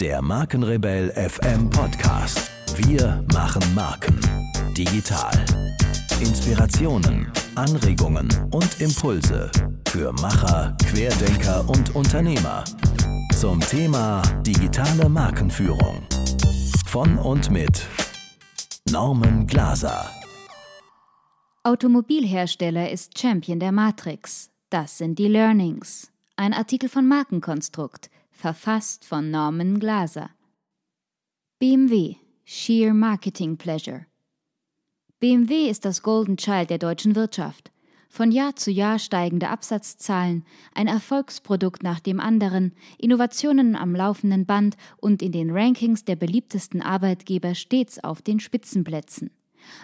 Der Markenrebell FM Podcast. Wir machen Marken. Digital. Inspirationen, Anregungen und Impulse für Macher, Querdenker und Unternehmer. Zum Thema digitale Markenführung. Von und mit Norman Glaser. Automobilhersteller ist Champion der Matrix. Das sind die Learnings. Ein Artikel von Markenkonstrukt verfasst von Norman Glaser. BMW Sheer Marketing Pleasure. BMW ist das Golden Child der deutschen Wirtschaft. Von Jahr zu Jahr steigende Absatzzahlen, ein Erfolgsprodukt nach dem anderen, Innovationen am laufenden Band und in den Rankings der beliebtesten Arbeitgeber stets auf den Spitzenplätzen.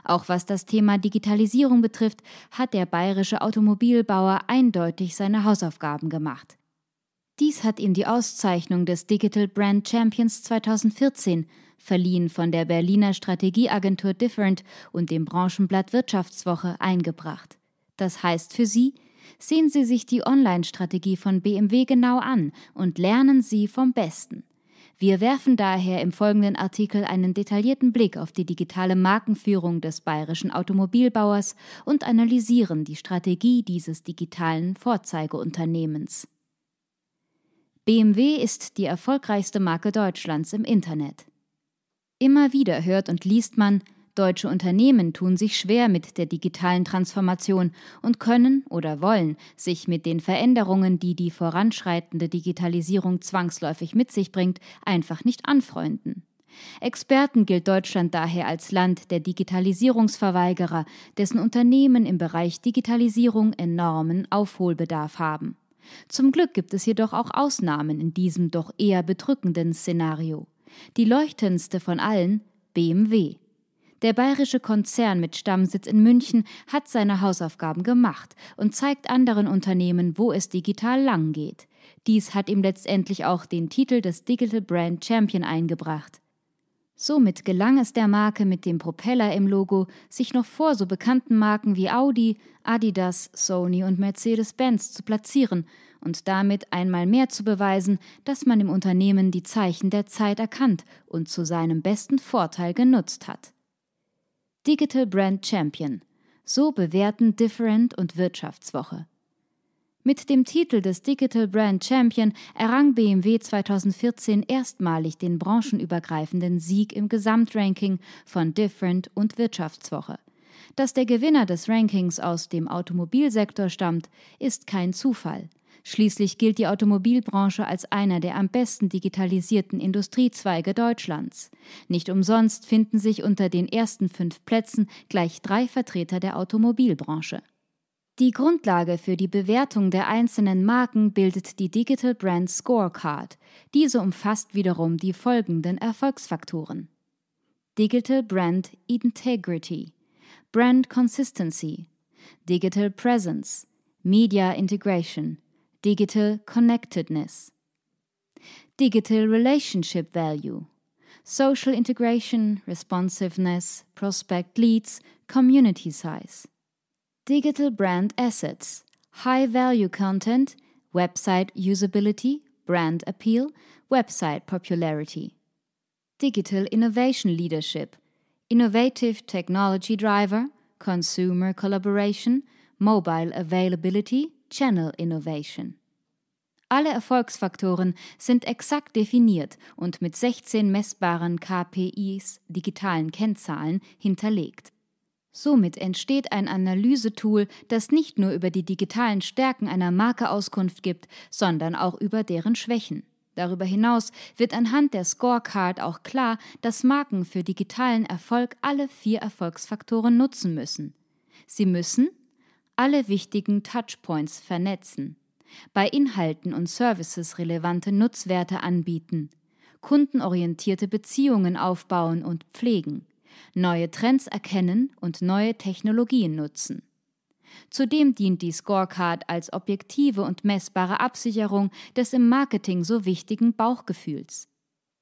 Auch was das Thema Digitalisierung betrifft, hat der bayerische Automobilbauer eindeutig seine Hausaufgaben gemacht. Dies hat ihm die Auszeichnung des Digital Brand Champions 2014 verliehen von der Berliner Strategieagentur Different und dem Branchenblatt Wirtschaftswoche eingebracht. Das heißt für Sie, sehen Sie sich die Online-Strategie von BMW genau an und lernen Sie vom Besten. Wir werfen daher im folgenden Artikel einen detaillierten Blick auf die digitale Markenführung des bayerischen Automobilbauers und analysieren die Strategie dieses digitalen Vorzeigeunternehmens. BMW ist die erfolgreichste Marke Deutschlands im Internet. Immer wieder hört und liest man, deutsche Unternehmen tun sich schwer mit der digitalen Transformation und können oder wollen sich mit den Veränderungen, die die voranschreitende Digitalisierung zwangsläufig mit sich bringt, einfach nicht anfreunden. Experten gilt Deutschland daher als Land der Digitalisierungsverweigerer, dessen Unternehmen im Bereich Digitalisierung enormen Aufholbedarf haben. Zum Glück gibt es jedoch auch Ausnahmen in diesem doch eher bedrückenden Szenario. Die leuchtendste von allen BMW. Der bayerische Konzern mit Stammsitz in München hat seine Hausaufgaben gemacht und zeigt anderen Unternehmen, wo es digital lang geht. Dies hat ihm letztendlich auch den Titel des Digital Brand Champion eingebracht. Somit gelang es der Marke mit dem Propeller im Logo, sich noch vor so bekannten Marken wie Audi, Adidas, Sony und Mercedes-Benz zu platzieren und damit einmal mehr zu beweisen, dass man im Unternehmen die Zeichen der Zeit erkannt und zu seinem besten Vorteil genutzt hat. Digital Brand Champion. So bewerten Different und Wirtschaftswoche. Mit dem Titel des Digital Brand Champion errang BMW 2014 erstmalig den branchenübergreifenden Sieg im Gesamtranking von Different und Wirtschaftswoche. Dass der Gewinner des Rankings aus dem Automobilsektor stammt, ist kein Zufall. Schließlich gilt die Automobilbranche als einer der am besten digitalisierten Industriezweige Deutschlands. Nicht umsonst finden sich unter den ersten fünf Plätzen gleich drei Vertreter der Automobilbranche. Die Grundlage für die Bewertung der einzelnen Marken bildet die Digital Brand Scorecard. Diese umfasst wiederum die folgenden Erfolgsfaktoren. Digital Brand Integrity, Brand Consistency, Digital Presence, Media Integration, Digital Connectedness, Digital Relationship Value, Social Integration, Responsiveness, Prospect Leads, Community Size. Digital Brand Assets, High Value Content, Website Usability, Brand Appeal, Website Popularity. Digital Innovation Leadership, Innovative Technology Driver, Consumer Collaboration, Mobile Availability, Channel Innovation. Alle Erfolgsfaktoren sind exakt definiert und mit 16 messbaren KPIs, digitalen Kennzahlen, hinterlegt. Somit entsteht ein Analysetool, das nicht nur über die digitalen Stärken einer Marke Auskunft gibt, sondern auch über deren Schwächen. Darüber hinaus wird anhand der Scorecard auch klar, dass Marken für digitalen Erfolg alle vier Erfolgsfaktoren nutzen müssen. Sie müssen alle wichtigen Touchpoints vernetzen, bei Inhalten und Services relevante Nutzwerte anbieten, kundenorientierte Beziehungen aufbauen und pflegen, neue Trends erkennen und neue Technologien nutzen. Zudem dient die Scorecard als objektive und messbare Absicherung des im Marketing so wichtigen Bauchgefühls.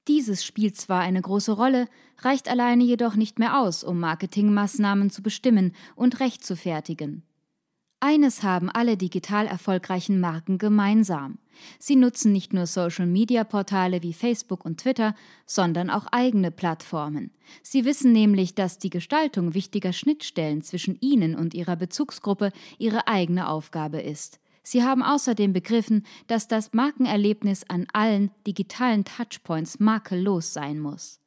Dieses spielt zwar eine große Rolle, reicht alleine jedoch nicht mehr aus, um Marketingmaßnahmen zu bestimmen und rechtfertigen. Eines haben alle digital erfolgreichen Marken gemeinsam. Sie nutzen nicht nur Social-Media-Portale wie Facebook und Twitter, sondern auch eigene Plattformen. Sie wissen nämlich, dass die Gestaltung wichtiger Schnittstellen zwischen ihnen und ihrer Bezugsgruppe ihre eigene Aufgabe ist. Sie haben außerdem begriffen, dass das Markenerlebnis an allen digitalen Touchpoints makellos sein muss.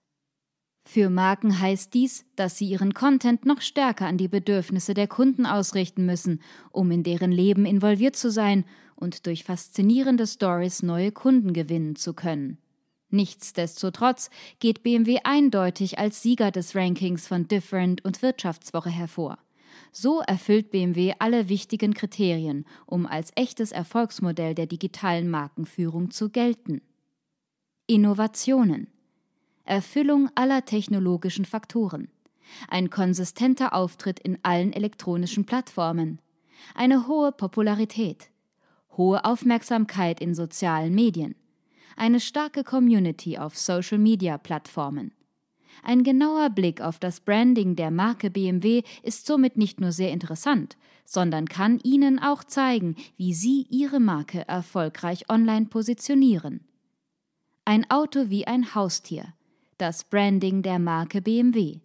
Für Marken heißt dies, dass sie ihren Content noch stärker an die Bedürfnisse der Kunden ausrichten müssen, um in deren Leben involviert zu sein und durch faszinierende Stories neue Kunden gewinnen zu können. Nichtsdestotrotz geht BMW eindeutig als Sieger des Rankings von Different und Wirtschaftswoche hervor. So erfüllt BMW alle wichtigen Kriterien, um als echtes Erfolgsmodell der digitalen Markenführung zu gelten. Innovationen Erfüllung aller technologischen Faktoren, ein konsistenter Auftritt in allen elektronischen Plattformen, eine hohe Popularität, hohe Aufmerksamkeit in sozialen Medien, eine starke Community auf Social-Media-Plattformen. Ein genauer Blick auf das Branding der Marke BMW ist somit nicht nur sehr interessant, sondern kann Ihnen auch zeigen, wie Sie Ihre Marke erfolgreich online positionieren. Ein Auto wie ein Haustier das Branding der Marke BMW.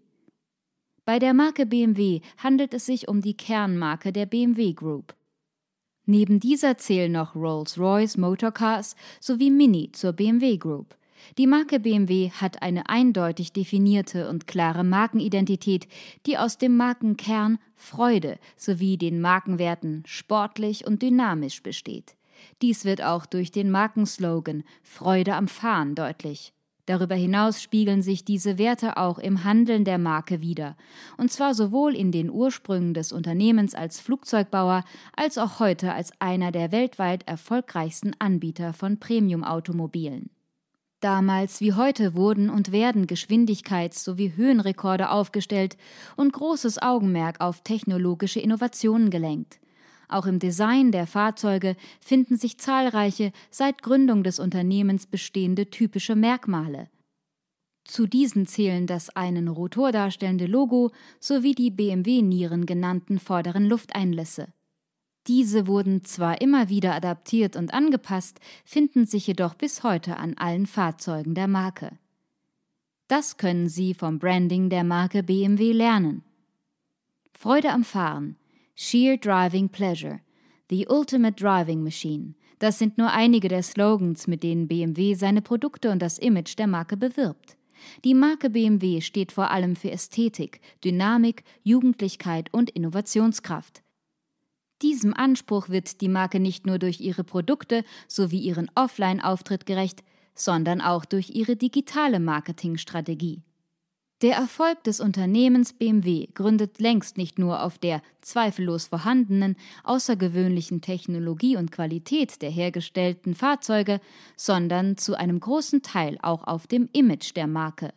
Bei der Marke BMW handelt es sich um die Kernmarke der BMW Group. Neben dieser zählen noch Rolls-Royce Motorcars sowie Mini zur BMW Group. Die Marke BMW hat eine eindeutig definierte und klare Markenidentität, die aus dem Markenkern Freude sowie den Markenwerten sportlich und dynamisch besteht. Dies wird auch durch den Markenslogan Freude am Fahren deutlich. Darüber hinaus spiegeln sich diese Werte auch im Handeln der Marke wider, und zwar sowohl in den Ursprüngen des Unternehmens als Flugzeugbauer als auch heute als einer der weltweit erfolgreichsten Anbieter von Premium-Automobilen. Damals wie heute wurden und werden Geschwindigkeits- sowie Höhenrekorde aufgestellt und großes Augenmerk auf technologische Innovationen gelenkt. Auch im Design der Fahrzeuge finden sich zahlreiche seit Gründung des Unternehmens bestehende typische Merkmale. Zu diesen zählen das einen Rotor darstellende Logo sowie die BMW-Nieren genannten vorderen Lufteinlässe. Diese wurden zwar immer wieder adaptiert und angepasst, finden sich jedoch bis heute an allen Fahrzeugen der Marke. Das können Sie vom Branding der Marke BMW lernen. Freude am Fahren. Sheer Driving Pleasure, The Ultimate Driving Machine. Das sind nur einige der Slogans, mit denen BMW seine Produkte und das Image der Marke bewirbt. Die Marke BMW steht vor allem für Ästhetik, Dynamik, Jugendlichkeit und Innovationskraft. Diesem Anspruch wird die Marke nicht nur durch ihre Produkte sowie ihren Offline-Auftritt gerecht, sondern auch durch ihre digitale Marketingstrategie. Der Erfolg des Unternehmens BMW gründet längst nicht nur auf der zweifellos vorhandenen außergewöhnlichen Technologie und Qualität der hergestellten Fahrzeuge, sondern zu einem großen Teil auch auf dem Image der Marke.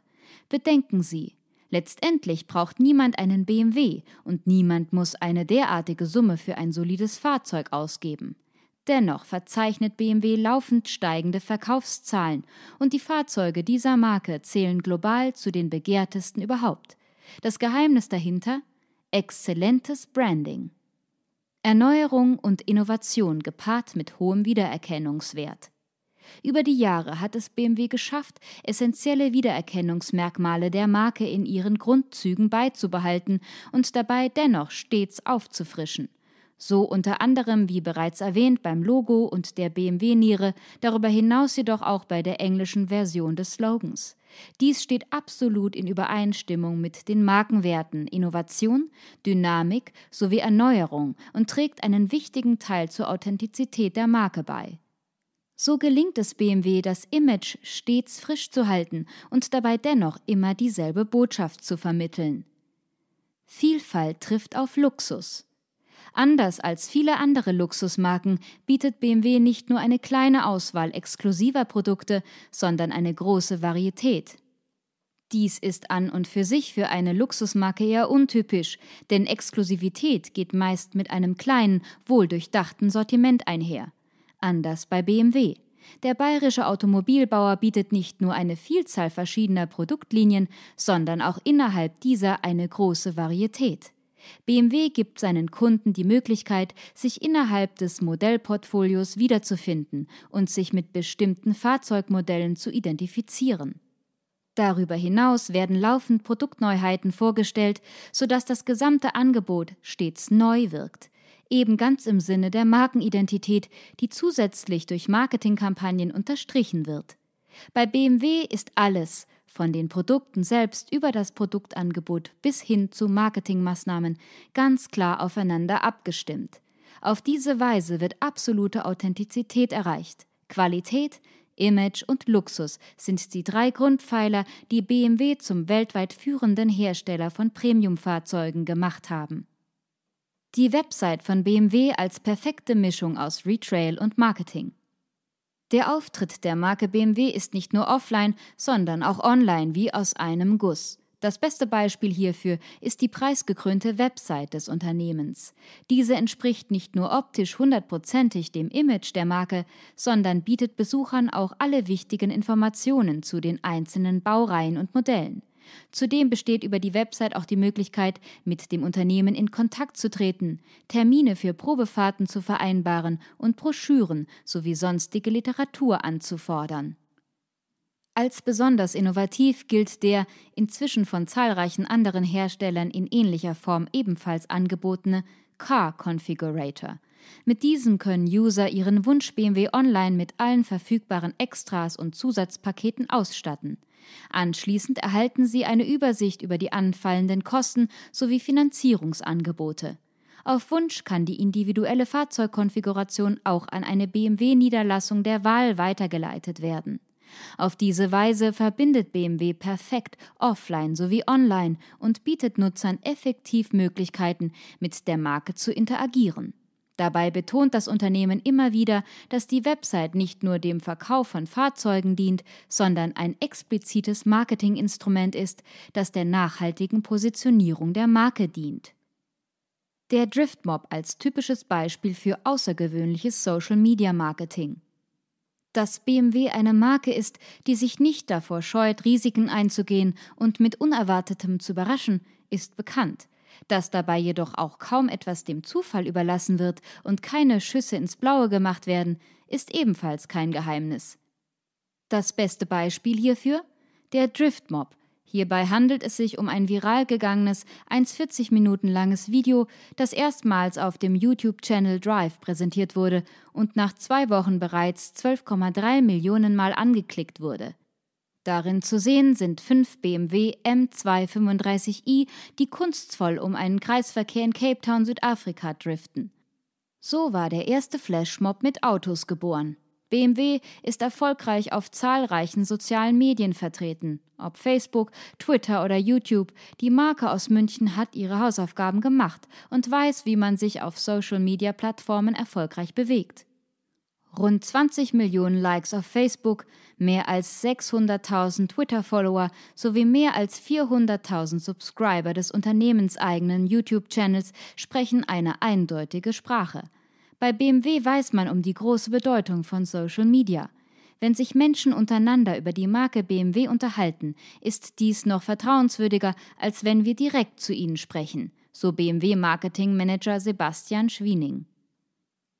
Bedenken Sie, letztendlich braucht niemand einen BMW und niemand muss eine derartige Summe für ein solides Fahrzeug ausgeben. Dennoch verzeichnet BMW laufend steigende Verkaufszahlen und die Fahrzeuge dieser Marke zählen global zu den begehrtesten überhaupt. Das Geheimnis dahinter? Exzellentes Branding. Erneuerung und Innovation gepaart mit hohem Wiedererkennungswert. Über die Jahre hat es BMW geschafft, essentielle Wiedererkennungsmerkmale der Marke in ihren Grundzügen beizubehalten und dabei dennoch stets aufzufrischen so unter anderem wie bereits erwähnt beim Logo und der BMW-Niere, darüber hinaus jedoch auch bei der englischen Version des Slogans. Dies steht absolut in Übereinstimmung mit den Markenwerten Innovation, Dynamik sowie Erneuerung und trägt einen wichtigen Teil zur Authentizität der Marke bei. So gelingt es BMW, das Image stets frisch zu halten und dabei dennoch immer dieselbe Botschaft zu vermitteln. Vielfalt trifft auf Luxus. Anders als viele andere Luxusmarken bietet BMW nicht nur eine kleine Auswahl exklusiver Produkte, sondern eine große Varietät. Dies ist an und für sich für eine Luxusmarke eher untypisch, denn Exklusivität geht meist mit einem kleinen, wohldurchdachten Sortiment einher. Anders bei BMW. Der bayerische Automobilbauer bietet nicht nur eine Vielzahl verschiedener Produktlinien, sondern auch innerhalb dieser eine große Varietät. BMW gibt seinen Kunden die Möglichkeit, sich innerhalb des Modellportfolios wiederzufinden und sich mit bestimmten Fahrzeugmodellen zu identifizieren. Darüber hinaus werden laufend Produktneuheiten vorgestellt, sodass das gesamte Angebot stets neu wirkt, eben ganz im Sinne der Markenidentität, die zusätzlich durch Marketingkampagnen unterstrichen wird. Bei BMW ist alles, von den Produkten selbst über das Produktangebot bis hin zu Marketingmaßnahmen ganz klar aufeinander abgestimmt. Auf diese Weise wird absolute Authentizität erreicht. Qualität, Image und Luxus sind die drei Grundpfeiler, die BMW zum weltweit führenden Hersteller von Premiumfahrzeugen gemacht haben. Die Website von BMW als perfekte Mischung aus Retrail und Marketing. Der Auftritt der Marke BMW ist nicht nur offline, sondern auch online wie aus einem Guss. Das beste Beispiel hierfür ist die preisgekrönte Website des Unternehmens. Diese entspricht nicht nur optisch hundertprozentig dem Image der Marke, sondern bietet Besuchern auch alle wichtigen Informationen zu den einzelnen Baureihen und Modellen. Zudem besteht über die Website auch die Möglichkeit, mit dem Unternehmen in Kontakt zu treten, Termine für Probefahrten zu vereinbaren und Broschüren sowie sonstige Literatur anzufordern. Als besonders innovativ gilt der inzwischen von zahlreichen anderen Herstellern in ähnlicher Form ebenfalls angebotene Car Configurator. Mit diesem können User ihren Wunsch BMW online mit allen verfügbaren Extras und Zusatzpaketen ausstatten. Anschließend erhalten Sie eine Übersicht über die anfallenden Kosten sowie Finanzierungsangebote. Auf Wunsch kann die individuelle Fahrzeugkonfiguration auch an eine BMW-Niederlassung der Wahl weitergeleitet werden. Auf diese Weise verbindet BMW perfekt offline sowie online und bietet Nutzern effektiv Möglichkeiten, mit der Marke zu interagieren. Dabei betont das Unternehmen immer wieder, dass die Website nicht nur dem Verkauf von Fahrzeugen dient, sondern ein explizites Marketinginstrument ist, das der nachhaltigen Positionierung der Marke dient. Der Driftmob als typisches Beispiel für außergewöhnliches Social Media Marketing. Dass BMW eine Marke ist, die sich nicht davor scheut, Risiken einzugehen und mit Unerwartetem zu überraschen, ist bekannt dass dabei jedoch auch kaum etwas dem Zufall überlassen wird und keine Schüsse ins Blaue gemacht werden, ist ebenfalls kein Geheimnis. Das beste Beispiel hierfür? Der Driftmob. Hierbei handelt es sich um ein viral gegangenes, 1,40 Minuten langes Video, das erstmals auf dem YouTube-Channel Drive präsentiert wurde und nach zwei Wochen bereits 12,3 Millionen Mal angeklickt wurde. Darin zu sehen sind fünf BMW M235i, die kunstvoll um einen Kreisverkehr in Cape Town, Südafrika driften. So war der erste Flashmob mit Autos geboren. BMW ist erfolgreich auf zahlreichen sozialen Medien vertreten, ob Facebook, Twitter oder YouTube. Die Marke aus München hat ihre Hausaufgaben gemacht und weiß, wie man sich auf Social-Media-Plattformen erfolgreich bewegt rund 20 Millionen Likes auf Facebook, mehr als 600.000 Twitter-Follower sowie mehr als 400.000 Subscriber des unternehmenseigenen YouTube-Channels sprechen eine eindeutige Sprache. Bei BMW weiß man um die große Bedeutung von Social Media. Wenn sich Menschen untereinander über die Marke BMW unterhalten, ist dies noch vertrauenswürdiger, als wenn wir direkt zu ihnen sprechen, so BMW-Marketing-Manager Sebastian Schwiening.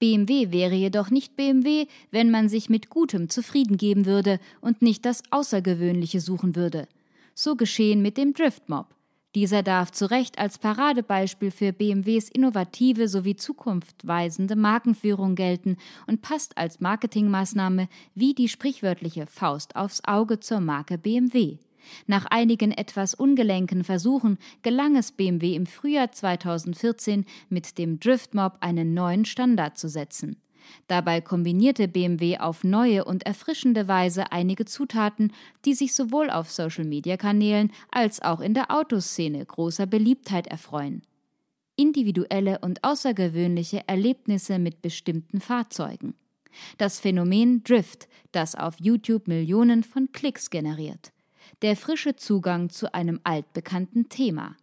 BMW wäre jedoch nicht BMW, wenn man sich mit Gutem zufrieden geben würde und nicht das Außergewöhnliche suchen würde. So geschehen mit dem Driftmob. Dieser darf zu Recht als Paradebeispiel für BMWs innovative sowie zukunftweisende Markenführung gelten und passt als Marketingmaßnahme wie die sprichwörtliche Faust aufs Auge zur Marke BMW. Nach einigen etwas ungelenken Versuchen gelang es BMW im Frühjahr 2014 mit dem Driftmob einen neuen Standard zu setzen. Dabei kombinierte BMW auf neue und erfrischende Weise einige Zutaten, die sich sowohl auf Social-Media-Kanälen als auch in der Autoszene großer Beliebtheit erfreuen. Individuelle und außergewöhnliche Erlebnisse mit bestimmten Fahrzeugen. Das Phänomen Drift, das auf YouTube Millionen von Klicks generiert der frische Zugang zu einem altbekannten Thema.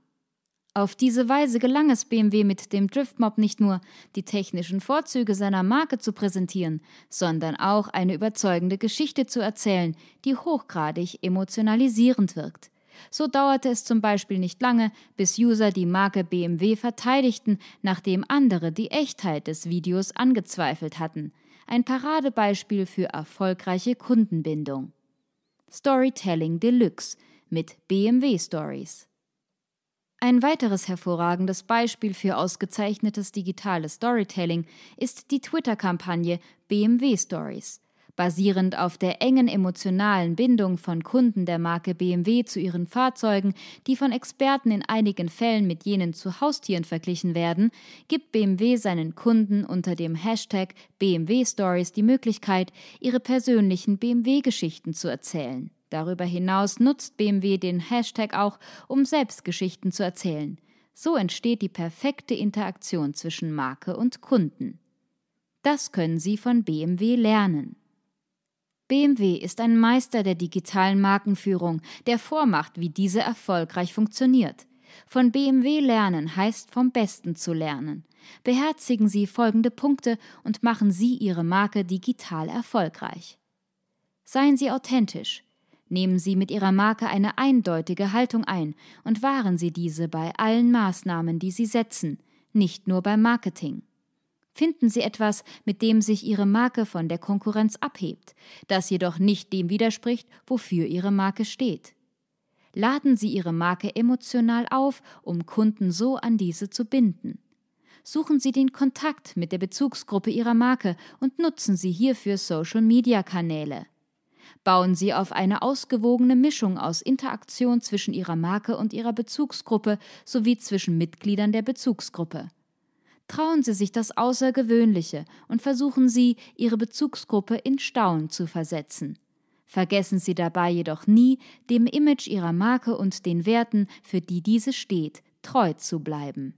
Auf diese Weise gelang es BMW mit dem Driftmob nicht nur, die technischen Vorzüge seiner Marke zu präsentieren, sondern auch eine überzeugende Geschichte zu erzählen, die hochgradig emotionalisierend wirkt. So dauerte es zum Beispiel nicht lange, bis User die Marke BMW verteidigten, nachdem andere die Echtheit des Videos angezweifelt hatten. Ein Paradebeispiel für erfolgreiche Kundenbindung. Storytelling Deluxe mit BMW Stories. Ein weiteres hervorragendes Beispiel für ausgezeichnetes digitales Storytelling ist die Twitter-Kampagne BMW Stories. Basierend auf der engen emotionalen Bindung von Kunden der Marke BMW zu ihren Fahrzeugen, die von Experten in einigen Fällen mit jenen zu Haustieren verglichen werden, gibt BMW seinen Kunden unter dem Hashtag BMW Stories die Möglichkeit, ihre persönlichen BMW-Geschichten zu erzählen. Darüber hinaus nutzt BMW den Hashtag auch, um selbst Geschichten zu erzählen. So entsteht die perfekte Interaktion zwischen Marke und Kunden. Das können Sie von BMW lernen. BMW ist ein Meister der digitalen Markenführung, der vormacht, wie diese erfolgreich funktioniert. Von BMW lernen heißt vom Besten zu lernen. Beherzigen Sie folgende Punkte und machen Sie Ihre Marke digital erfolgreich. Seien Sie authentisch. Nehmen Sie mit Ihrer Marke eine eindeutige Haltung ein und wahren Sie diese bei allen Maßnahmen, die Sie setzen, nicht nur beim Marketing. Finden Sie etwas, mit dem sich Ihre Marke von der Konkurrenz abhebt, das jedoch nicht dem widerspricht, wofür Ihre Marke steht. Laden Sie Ihre Marke emotional auf, um Kunden so an diese zu binden. Suchen Sie den Kontakt mit der Bezugsgruppe Ihrer Marke und nutzen Sie hierfür Social-Media-Kanäle. Bauen Sie auf eine ausgewogene Mischung aus Interaktion zwischen Ihrer Marke und Ihrer Bezugsgruppe sowie zwischen Mitgliedern der Bezugsgruppe trauen Sie sich das Außergewöhnliche und versuchen Sie, Ihre Bezugsgruppe in Staunen zu versetzen. Vergessen Sie dabei jedoch nie, dem Image Ihrer Marke und den Werten, für die diese steht, treu zu bleiben.